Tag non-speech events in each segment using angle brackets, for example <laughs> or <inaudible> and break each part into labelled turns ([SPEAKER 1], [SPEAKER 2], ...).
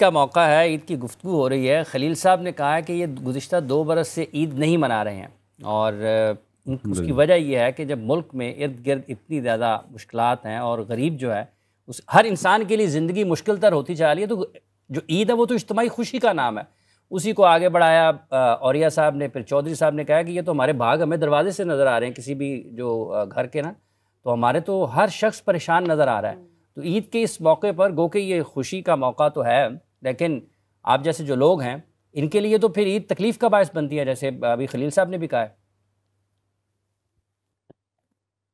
[SPEAKER 1] का मौका है ईद की गुफ्तु हो रही है खलील साहब ने कहा है कि ये गुज्त दो बरस से ईद नहीं मना रहे हैं और उसकी वजह यह है कि जब मुल्क में इर्द गिर्द इतनी ज़्यादा मुश्किल हैं और गरीब जो है उस हर इंसान के लिए ज़िंदगी मुश्किल तर होती जा रही है तो जो ईद है वो तो इज्तमाही खुशी का नाम है उसी को आगे बढ़ाया औरिया साहब ने फिर चौधरी साहब ने कहा कि ये तो हमारे भाग हमें दरवाजे से नज़र आ रहे हैं किसी भी जो घर के ना तो हमारे तो हर शख्स परेशान नज़र आ रहा है तो ईद के इस मौके पर गो के ये खुशी का मौका तो है लेकिन आप जैसे जो लोग हैं इनके लिए तो फिर ईद तकलीफ़ का बायस बनती है जैसे अभी खलील साहब ने भी कहा है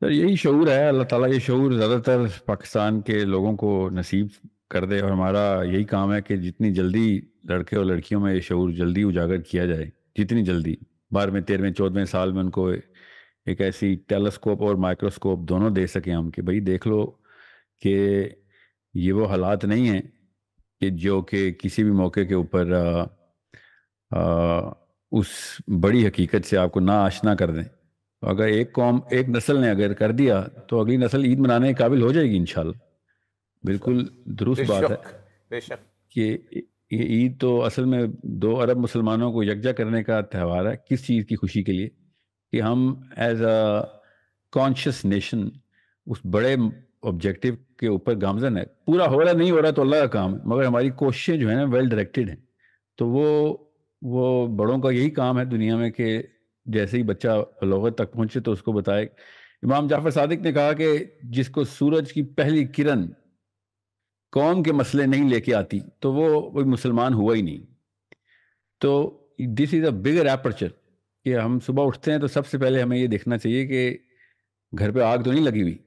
[SPEAKER 2] सर तो यही शूर है अल्लाह ताला ये शूर ज़्यादातर पाकिस्तान के लोगों को नसीब कर दे और हमारा यही काम है कि जितनी जल्दी लड़के और लड़कियों में ये शूर जल्दी उजागर किया जाए जितनी जल्दी बारहवें तेरहवें चौदहवें साल में उनको एक ऐसी टेलीस्कोप और माइक्रोस्कोप दोनों दे सकें हम कि भाई देख लो कि ये वो हालात नहीं हैं कि जो कि किसी भी मौके के ऊपर उस बड़ी हकीकत से आपको ना आशना कर दें तो अगर एक कौम एक नस्ल ने अगर कर दिया तो अगली नस्ल ईद मनाने के काबिल हो जाएगी इन बिल्कुल दुरुस्त बात
[SPEAKER 3] है
[SPEAKER 2] कि ये ईद तो असल में दो अरब मुसलमानों को यकजा करने का त्यौहार है किस चीज़ की खुशी के लिए कि हम एज अ कॉन्शियस नेशन उस बड़े ऑब्जेक्टिव के ऊपर गामजन है पूरा हो रहा नहीं हो रहा तो अल्लाह का काम है मगर हमारी कोशिशें जो है ना वेल डायरेक्टेड हैं तो वो वो बड़ों का यही काम है दुनिया में कि जैसे ही बच्चा लोगत तक पहुँचे तो उसको बताए इमाम जाफर सादिक ने कहा कि जिसको सूरज की पहली किरण कौम के मसले नहीं लेके आती तो वो कोई मुसलमान हुआ ही नहीं तो this is a bigger aperture कि हम सुबह उठते हैं तो सबसे पहले हमें ये देखना चाहिए कि घर पे आग तो नहीं लगी हुई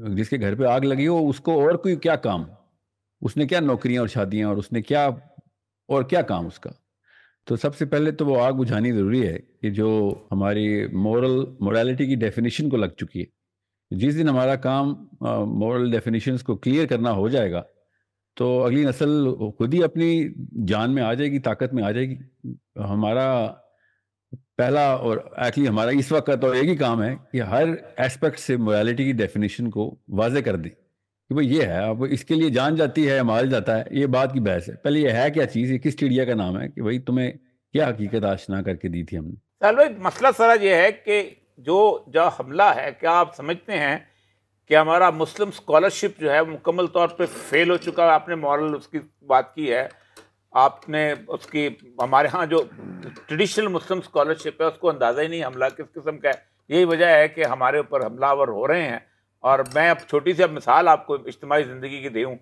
[SPEAKER 2] जिसके घर पे आग लगी हो उसको और कोई क्या काम उसने क्या नौकरियां और शादियां और उसने क्या और क्या काम उसका तो सबसे पहले तो वो आग बुझानी जरूरी है कि जो हमारी मॉरल मोरालिटी की डेफिनेशन को लग चुकी है जिस दिन हमारा काम मॉरल डेफिनेशन को क्लियर करना हो जाएगा तो अगली नस्ल खुद ही अपनी जान में आ जाएगी ताकत में आ जाएगी हमारा पहला और एक्चुअली हमारा इस वक्त का तो एक ही काम है कि हर एस्पेक्ट से मोरालिटी की डेफिनेशन को वाजे कर दें कि भाई ये है अब इसके लिए जान जाती है माल जाता है ये बात की बहस है पहले ये है क्या चीज़ ये किस चिड़िया का नाम है कि भाई तुम्हें क्या हकीकत आशना करके दी थी हमने
[SPEAKER 3] सर भाई मसला सरा ये है कि जो जो हमला है क्या आप समझते हैं कि हमारा मुस्लिम स्कॉलरशिप जो है मुकम्मल तौर पर फेल हो चुका है आपने मॉरल उसकी बात की है आपने उसकी हमारे यहाँ जो ट्रेडिशनल मुस्लिम स्कॉलरशिप है उसको अंदाज़ा ही नहीं हमला किस किस्म का है यही वजह है कि हमारे ऊपर हमलावर हो रहे हैं और मैं अब छोटी सी अब मिसाल आपको इज्तमी ज़िंदगी की देऊँ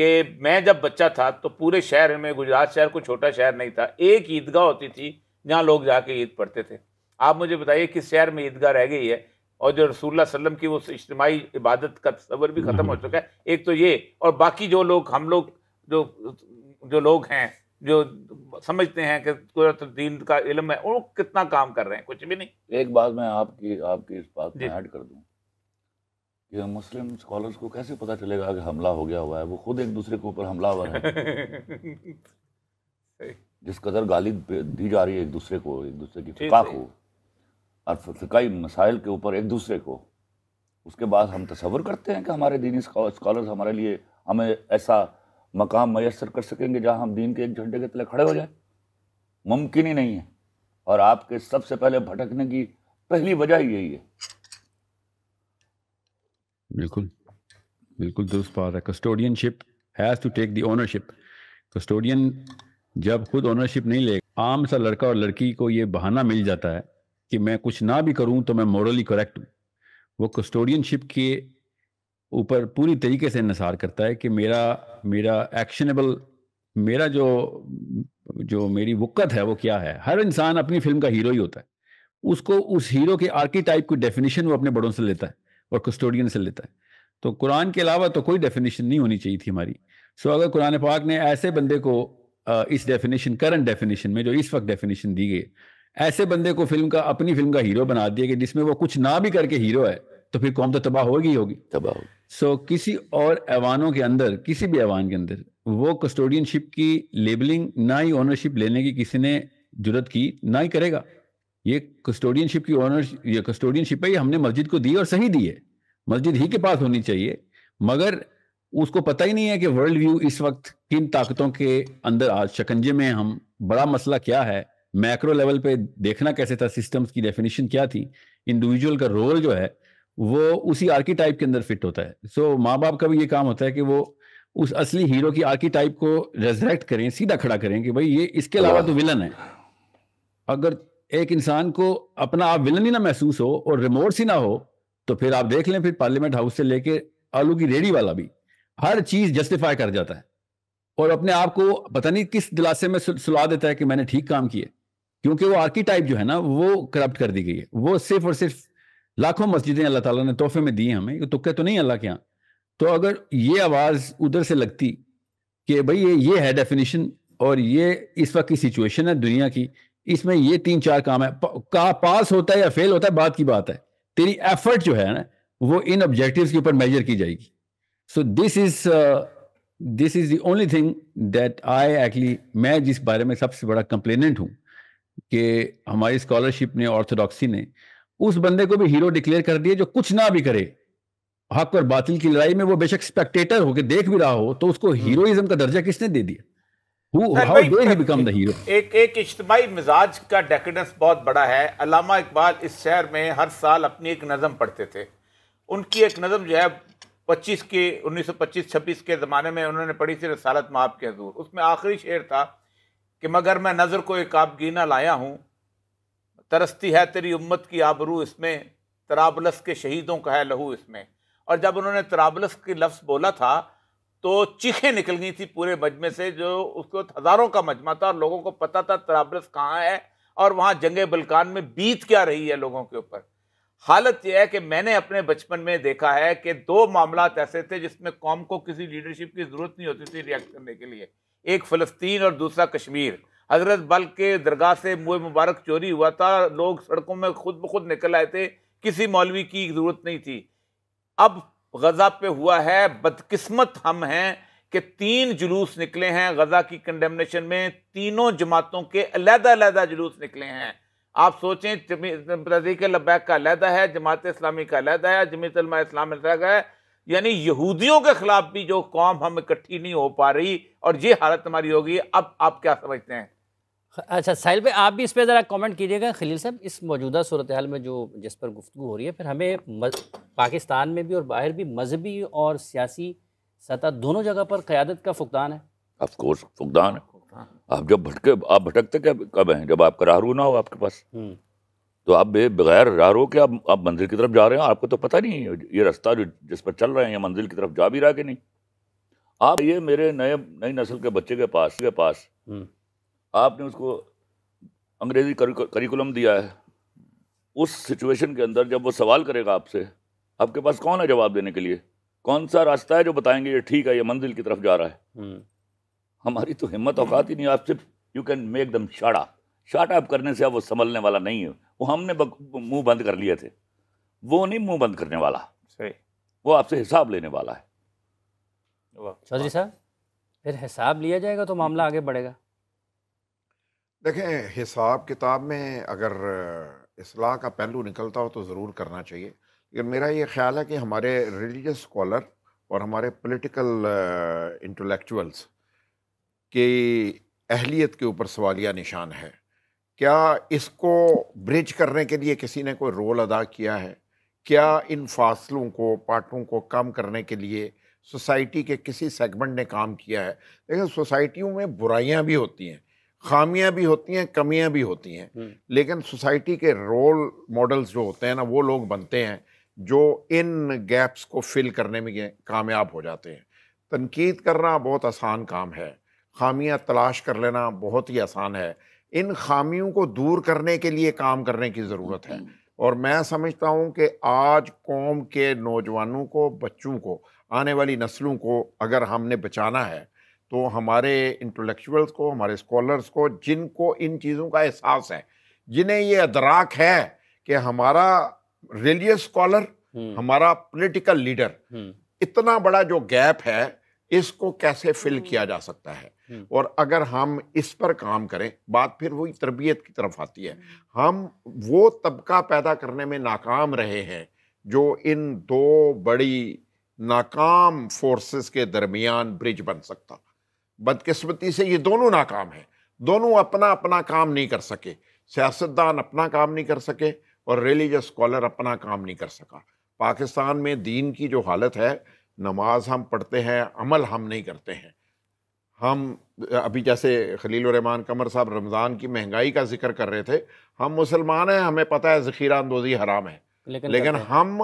[SPEAKER 3] कि मैं जब बच्चा था तो पूरे शहर में गुजरात शहर को छोटा शहर नहीं था एक ईदगाह होती थी जहाँ लोग जाके ईद पढ़ते थे आप मुझे बताइए किस शहर में ईदगाह रह गई है और जो रसूल वसलम की वो इज्तमी इबादत का तस्वर भी ख़त्म हो चुका है एक तो ये और बाकी जो लोग हम लोग जो जो लोग हैं जो समझते हैं कि दीन का इलम है वो कितना काम कर रहे हैं कुछ
[SPEAKER 4] भी नहीं एक बात मैं आपकी आपकी इस बात में ऐड कर दूं कि मुस्लिम स्कॉलर्स को कैसे पता चलेगा कि हमला हो गया हुआ है वो खुद एक दूसरे के ऊपर हुआ
[SPEAKER 1] है <laughs>
[SPEAKER 4] जिस कदर गाली दी जा रही है एक दूसरे को एक दूसरे की फिका को और फिकाई मसाइल के ऊपर एक दूसरे को उसके बाद हम तस्वर करते हैं कि हमारे दीनी स्कॉलर्स हमारे लिए हमें ऐसा मकाम मैसर कर सकेंगे जहाँ हम दीन के एक झंडे के तले खड़े हो जाए मुमकिन ही नहीं है और आपके सबसे पहले भटकने की पहली वजह यही है
[SPEAKER 2] बिल्कुल बिल्कुल दुरुस्त बात है custodianship has to take the ownership custodian जब खुद ओनरशिप नहीं ले आम सा लड़का और लड़की को ये बहाना मिल जाता है कि मैं कुछ ना भी करूं तो मैं मॉरली करेक्ट हूँ वो कस्टोडियनशिप के ऊपर पूरी तरीके से इसार करता है कि मेरा मेरा एक्शनेबल मेरा जो जो मेरी वक़्त है वो क्या है हर इंसान अपनी फिल्म का हीरो ही होता है उसको उस हीरो के आर्किटाइप की डेफिनेशन वो अपने बड़ों से लेता है और कस्टोडियन से लेता है तो कुरान के अलावा तो कोई डेफिनेशन नहीं होनी चाहिए थी हमारी सो अगर कुरान पाक ने ऐसे बंदे को इस डेफिनेशन करंट डेफिनेशन में जो इस वक्त डेफिनेशन दी गई ऐसे बंदे को फिल्म का अपनी फिल्म का हीरो बना दिया कि जिसमें वो कुछ ना भी करके हीरो है तो फिर कौम तो तबाह होगी होगी तबाह सो किसी और ऐवानों के अंदर किसी भी ऐवान के अंदर वो कस्टोडियनशिप की लेबलिंग ना ही ओनरशिप लेने की किसी ने जरूरत की ना ही करेगा ये कस्टोडियनशिप की ओनर ये कस्टोडियनशिप है ये हमने मस्जिद को दी और सही दी है मस्जिद ही के पास होनी चाहिए मगर उसको पता ही नहीं है कि वर्ल्ड व्यू इस वक्त किन ताकतों के अंदर आज शकंजे में हम बड़ा मसला क्या है मैक्रो लेवल पे देखना कैसे था सिस्टम्स की डेफिनेशन क्या थी इंडिविजुअल का रोल जो है वो उसी आर्कीटाइप के अंदर फिट होता है सो so, माँ बाप का भी ये काम होता है कि वो उस असली हीरो की आर्कीटाइप को रेजरेक्ट करें सीधा खड़ा करें कि भाई ये इसके अलावा तो विलन है अगर एक इंसान को अपना आप विलन ही ना महसूस हो और रिमोर्स ही ना हो तो फिर आप देख लें फिर पार्लियामेंट हाउस से लेके आलू की रेडी वाला भी हर चीज जस्टिफाई कर जाता है और अपने आप को पता नहीं किस दिलासे में सुला देता है कि मैंने ठीक काम किए क्योंकि वो टाइप जो है ना वो करप्ट कर दी गई है वो सिर्फ और सिर्फ लाखों मस्जिदें अल्लाह ताला ने तोहफे में दी हमें ये तुक्के तो नहीं अल्लाह के यहाँ तो अगर ये आवाज़ उधर से लगती कि भाई ये ये है डेफिनेशन और ये इस वक्त की सिचुएशन है दुनिया की इसमें ये तीन चार काम है का पास होता है या फेल होता है बात की बात है तेरी एफर्ट जो है ना वो इन ऑब्जेक्टिव्स के ऊपर मेजर की जाएगी so this is this is the only thing that I actually मैं जिस बारे में सबसे बड़ा कंप्लेनेंट हूँ कि हमारी स्कॉलरशिप ने ऑर्थोडॉक्सी ने उस बंदे को भी हीरो डिक्लेयर कर दिए जो कुछ ना भी करे हक और बातिल की लड़ाई में वो बेशक स्पेक्टेटर होकर देख भी रहा हो तो उसको हीरोइज्म का दर्जा किसने दे दिया
[SPEAKER 3] एक एक इज्तमाही मिजाज का बहुत बड़ा है अलामा इकबाल इस शहर में हर साल अपनी एक नज़म पढ़ते थे उनकी एक नज़म जो है 25 के 1925-26 के ज़माने में उन्होंने पढ़ी थी रसालत माप के हजूर उसमें आखिरी शेर था कि मगर मैं नज़र को एक आप लाया हूँ तरसती है तेरी उम्मत की आबरू इसमें तराबलस के शहीदों का है लहू इसमें और जब उन्होंने तराबलस के लफ्ज़ बोला था तो चीखें निकल गई थी पूरे मजमे से जो उसको हज़ारों का मजमा था और लोगों को पता था तराबलस कहाँ है और वहाँ जंग बलकान में बीत क्या रही है लोगों के ऊपर हालत यह है कि मैंने अपने बचपन में देखा है कि दो मामला ऐसे थे जिसमें कौम को किसी लीडरशिप की ज़रूरत नहीं होती थी रिएक्ट करने के लिए एक फ़लस्तीन और दूसरा कश्मीर हज़रत बल के दरगाह से मुए मुबारक चोरी हुआ था लोग सड़कों में खुद ब खुद निकल आए थे किसी मौलवी की ज़रूरत नहीं थी अब गज़ा पे हुआ है बदकिस्मत हम हैं कि तीन जुलूस निकले हैं गज़ा की कंडेमनेशन में तीनों जमातों के अलहदा जुलूस निकले हैं आप सोचें तजीक लबैक का अलहदा है जमात इस्लामी का अलहदा है जमीतलमा इस्लाम है यानी यहूदियों के ख़िलाफ़ भी जो कौम हम इकट्ठी नहीं हो पा रही और ये हालत हमारी होगी अब आप क्या समझते हैं
[SPEAKER 1] अच्छा साहिल भाई आप भी इस पर ज़रा कमेंट कीजिएगा खलील साहब इस मौजूदा सूरत हाल में जो जिस पर गुफ्तु हो रही है फिर हमें मज... पाकिस्तान में भी और बाहर भी मजहबी और सियासी सतह दोनों जगह पर क़्यादत का फुकदान है
[SPEAKER 4] अफकोर्स फुकदान है आप जब भटके आप भटकते क्या कब हैं जब आपका राहरू ना हो आपके पास हम्म। तो आप बे बगैर राहरो के आप आप मंजिल की तरफ जा रहे हैं आपको तो पता नहीं ये रास्ता जो जिस पर चल रहे हैं ये मंजिल की तरफ जा भी रहा कि नहीं आप ये मेरे नए नई नस्ल के बच्चे के पास के पास हम्म। आपने उसको अंग्रेजी करिकुलम दिया है उस सिचुएशन के अंदर जब वो सवाल करेगा आपसे आपके पास कौन है जवाब देने के लिए कौन सा रास्ता है जो बताएंगे ये ठीक है ये मंजिल की तरफ जा रहा है हम्म। हमारी तो हिम्मत औकात ही नहीं आप सिर्फ you can make them short short up करने से अब वो संभलने वाला नहीं है वो हमने मुंह बंद कर लिए थे वो नहीं मुंह बंद करने वाला सही वो आपसे हिसाब
[SPEAKER 1] लेने वाला है चौधरी साहब फिर हिसाब लिया जाएगा तो मामला हम्म। आगे बढ़ेगा
[SPEAKER 5] देखें हिसाब किताब में अगर असलाह का पहलू निकलता हो तो ज़रूर करना चाहिए लेकिन मेरा ये ख्याल है कि हमारे रिलीजस स्कॉलर और हमारे पॉलिटिकल इंटेलेक्चुअल्स की अहलियत के ऊपर सवालिया निशान है क्या इसको ब्रिज करने के लिए किसी ने कोई रोल अदा किया है क्या इन फासलों को पार्टों को कम करने के लिए सोसाइटी के किसी सेगमेंट ने काम किया है लेकिन सोसाइटियों में बुराइयां भी होती हैं खामियां भी होती हैं कमियां भी होती हैं हम्म। लेकिन सोसाइटी के रोल मॉडल्स जो होते हैं ना वो लोग बनते हैं जो इन गैप्स को फिल करने में कामयाब हो जाते हैं तनकीद करना बहुत आसान काम है खामियां तलाश कर लेना बहुत ही आसान है इन खामियों को दूर करने के लिए काम करने की ज़रूरत है हम्म। और मैं समझता हूँ कि आज कौम के नौजवानों को बच्चों को आने वाली नस्लों को अगर हमने बचाना है तो हमारे इंटेलेक्चुअल्स को हमारे स्कॉलर्स को जिनको इन चीज़ों का एहसास है जिन्हें ये अदराक है कि हमारा रिलीजियस स्कॉलर हम्म। हमारा पॉलिटिकल लीडर हम्म। इतना बड़ा जो गैप है इसको कैसे फिल किया जा सकता है हम्म। और अगर हम इस पर काम करें बात फिर वही तरबियत की तरफ आती है हम वो तबका पैदा करने में नाकाम रहे हैं जो इन दो बड़ी नाकाम फोर्सेस के दरमियान ब्रिज बन सकता बदकिस्मती से ये दोनों नाकाम हैं दोनों अपना अपना काम नहीं कर सके सियासतदान अपना काम नहीं कर सके और रिलीजस स्कॉलर अपना काम नहीं कर सका पाकिस्तान में दीन की जो हालत है नमाज हम पढ़ते हैं अमल हम नहीं करते हैं हम अभी जैसे खलील रहमान कमर साहब रमज़ान की महंगाई का जिक्र कर रहे थे हम मुसलमान हैं हमें पता है ज़ख़ीरा अंदोज़ी हराम है लेकिन, लेकिन हम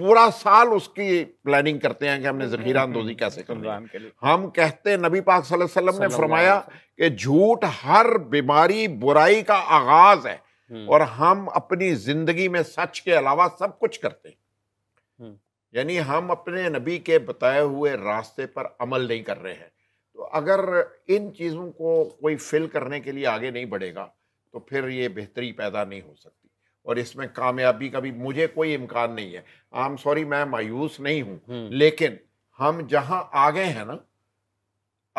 [SPEAKER 5] पूरा साल उसकी प्लानिंग करते हैं कि हमने हम्म, जखीरा हम्म, अंदोजी कैसे हम्म, करनी हम कहते नबी पाक वसल्लम ने फरमाया कि झूठ हर बीमारी बुराई का आगाज है और हम अपनी जिंदगी में सच के अलावा सब कुछ करते
[SPEAKER 1] हैं
[SPEAKER 5] यानी हम अपने नबी के बताए हुए रास्ते पर अमल नहीं कर रहे हैं तो अगर इन चीज़ों को कोई फिल करने के लिए आगे नहीं बढ़ेगा तो फिर ये बेहतरी पैदा नहीं हो सकती और इसमें कामयाबी का भी मुझे कोई इम्कान नहीं है आई एम सॉरी मैं मायूस नहीं हूं हम्म। लेकिन हम जहां आ गए हैं ना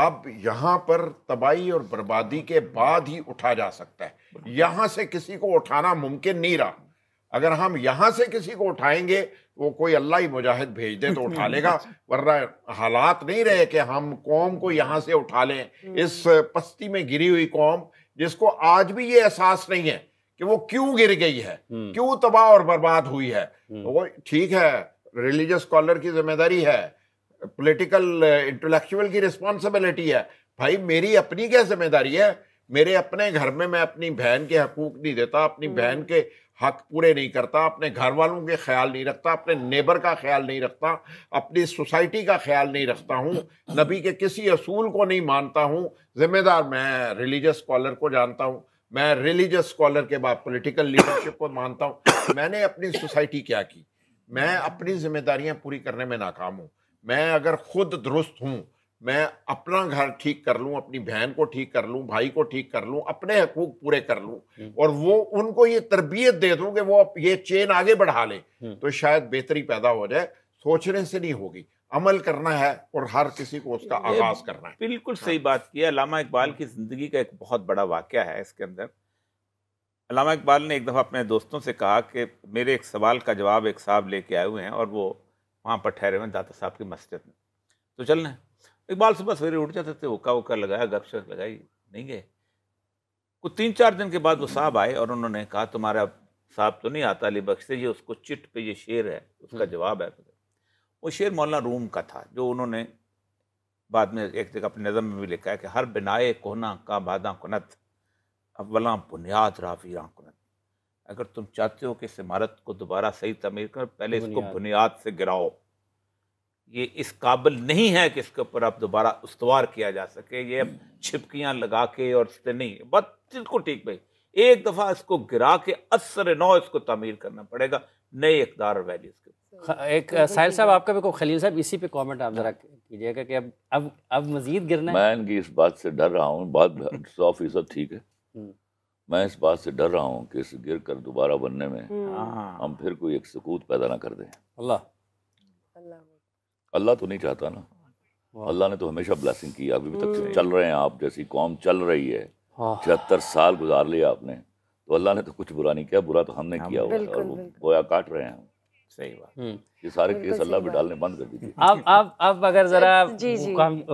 [SPEAKER 5] अब यहाँ पर तबाही और बर्बादी के बाद ही उठा जा सकता है यहां से किसी को उठाना मुमकिन नहीं रहा अगर हम यहाँ से किसी को उठाएंगे वो कोई अल्लाह ही मुजाहिद भेज दे तो उठा <laughs> लेगा वरना हालात नहीं रहे कि हम कौम को यहाँ से उठा लें हम्म। इस पस्ती में गिरी हुई कौम जिसको आज भी ये एहसास नहीं है कि वो क्यों गिर गई है हम्म। क्यों तबाह और बर्बाद हुई है हम्म। तो वो ठीक है रिलीजियस स्कॉलर की जिम्मेदारी है पॉलिटिकल इंटेलेक्चुअल uh, की रिस्पॉन्सिबिलिटी है भाई मेरी अपनी क्या जिम्मेदारी है मेरे अपने घर में मैं अपनी बहन के हकूक नहीं देता अपनी हम्म। बहन के हक पूरे नहीं करता अपने घर वालों के ख्याल नहीं रखता अपने नेबर का ख्याल नहीं रखता अपनी सोसाइटी का ख्याल नहीं रखता हूँ नबी के किसी असूल को नहीं मानता हूँ जिम्मेदार मैं रिलीजियस स्कॉलर को जानता हूँ मैं रिलीजियस स्कॉलर के बाद पॉलिटिकल लीडरशिप को मानता हूँ मैंने अपनी सोसाइटी क्या की मैं अपनी जिम्मेदारियां पूरी करने में नाकाम हूँ मैं अगर खुद दुरुस्त हूँ मैं अपना घर ठीक कर लूँ अपनी बहन को ठीक कर लूँ भाई को ठीक कर लूँ अपने हकूक पूरे कर लूँ हम्म। और वो उनको ये तरबियत दे दूँ कि वो ये चेन आगे बढ़ा लें हम्म। तो शायद बेहतरी पैदा हो जाए सोचने से नहीं होगी अमल करना है और हर किसी को उसका आगाज करना है
[SPEAKER 3] बिल्कुल हाँ। सही बात की अलामा इकबाल की ज़िंदगी का एक बहुत बड़ा वाक़ है इसके अंदर अलामा इकबाल ने एक दफ़ा अपने दोस्तों से कहा कि मेरे एक सवाल का जवाब एक साहब लेके आए हुए हैं और वो वहाँ पर ठहरे हुए हैं दाता साहब की मस्जिद में तो चल रहे इकबाल सुबह सवेरे उठ जाते थे उका उका लगाया गपशप लगाई नहीं गए कुछ तीन चार दिन के बाद वो साहब आए और उन्होंने कहा तुम्हारा साहब तो नहीं आता अली बख्श ये उसको चिट पे ये शेर है उसका हम्म। जवाब है वो शेर मौलाना रूम का था जो उन्होंने बाद में एक जगह अपने नज़म में भी लिखा है कि हर बिनाए कोहना का बादा कुनत अवला बुनियाद राफी कुनत अगर तुम चाहते हो कि इस इमारत को दोबारा सही तमीर करो पहले इसको बुनियाद से गिराओ ये इस काबिल नहीं है कि इसके ऊपर आप दोबारा उसवार किया जा सके ये अब छिपकियाँ लगा के और इससे नहीं बस बिल्कुल ठीक भाई एक दफ़ा इसको गिरा के असर नौ इसको तमीर करना पड़ेगा नए इकदार और इसके के
[SPEAKER 1] हाँ, एक तो साहिल साहब आपका भी खलील साहब इसी पे कमेंट आप जरा कीजिएगा कि अब अब अब मजीद गिरना मैं इनकी इस बात से डर रहा हूँ
[SPEAKER 4] बात <laughs> सौ फीसद ठीक है हम्म। मैं इस बात से डर रहा हूँ कि इस गिर कर दोबारा बनने में हम्म। हाँ। हम फिर कोई एक सकूत पैदा ना कर दें अल्लाह अल्लाह तो नहीं चाहता ना अल्लाह ने तो हमेशा ब्लैसिंग की अभी तक हम्म। चल रहे हैं आप जैसी कौम चल रही है छिहत्तर साल गुजार लिया आपने तो अल्लाह ने तो कुछ बुरा नहीं किया बुरा तो हमने किया और वो गोया काट रहे हैं सही बात हम्म। ये सारे केस अल्लाह भी डालने बंद कर दीजिए
[SPEAKER 1] अब अब अब अगर जरा जी जी